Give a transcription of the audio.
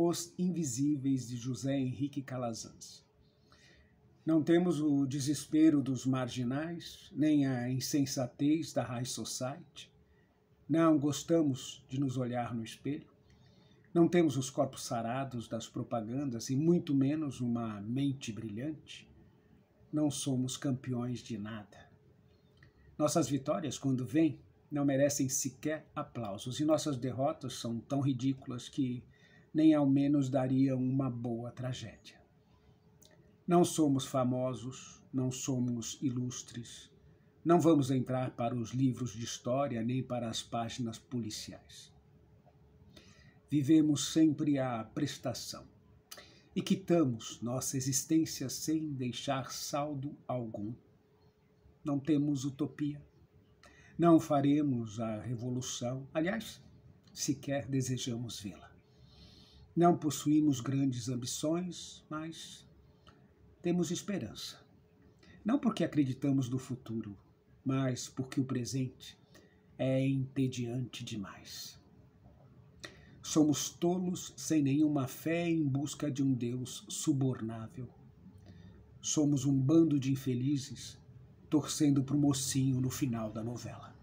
Os Invisíveis de José Henrique Calazans. Não temos o desespero dos marginais, nem a insensatez da high society. Não gostamos de nos olhar no espelho. Não temos os corpos sarados das propagandas e muito menos uma mente brilhante. Não somos campeões de nada. Nossas vitórias, quando vêm, não merecem sequer aplausos e nossas derrotas são tão ridículas que nem ao menos daria uma boa tragédia. Não somos famosos, não somos ilustres, não vamos entrar para os livros de história nem para as páginas policiais. Vivemos sempre à prestação e quitamos nossa existência sem deixar saldo algum. Não temos utopia, não faremos a revolução, aliás, sequer desejamos vê-la. Não possuímos grandes ambições, mas temos esperança. Não porque acreditamos no futuro, mas porque o presente é entediante demais. Somos tolos sem nenhuma fé em busca de um Deus subornável. Somos um bando de infelizes torcendo para o mocinho no final da novela.